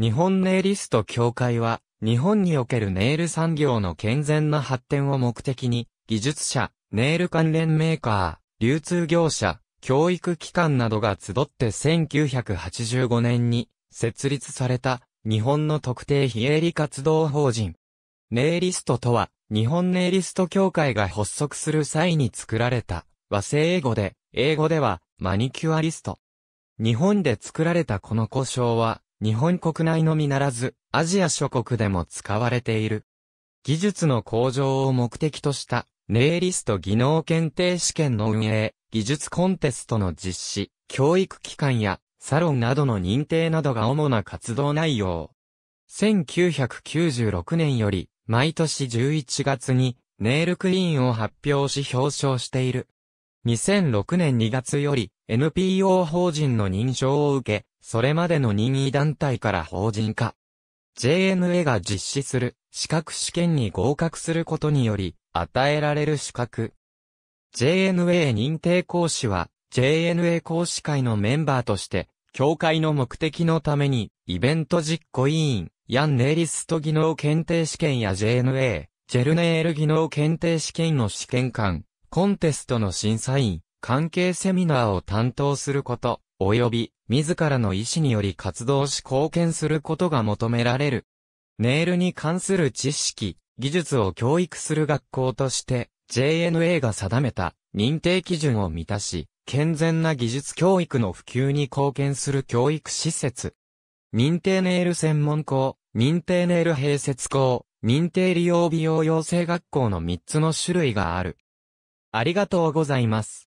日本ネイリスト協会は、日本におけるネイル産業の健全な発展を目的に、技術者、ネイル関連メーカー、流通業者、教育機関などが集って1985年に設立された日本の特定非営利活動法人。ネイリストとは日本ネイリスト協会が発足する際に作られた和製英語で、英語ではマニキュアリスト。日本で作られたこの故障は日本国内のみならず、アジア諸国でも使われている。技術の向上を目的とした、ネイリスト技能検定試験の運営、技術コンテストの実施、教育機関やサロンなどの認定などが主な活動内容。1996年より、毎年11月に、ネイルクリーンを発表し表彰している。2006年2月より NPO 法人の認証を受け、それまでの任意団体から法人化。JNA が実施する資格試験に合格することにより与えられる資格。JNA 認定講師は JNA 講師会のメンバーとして、協会の目的のためにイベント実行委員ヤンネイリスト技能検定試験や JNA、ジェルネール技能検定試験の試験官、コンテストの審査員、関係セミナーを担当すること、及び、自らの意思により活動し貢献することが求められる。ネイルに関する知識、技術を教育する学校として、JNA が定めた認定基準を満たし、健全な技術教育の普及に貢献する教育施設。認定ネイル専門校、認定ネイル併設校、認定利用美容養成学校の3つの種類がある。ありがとうございます。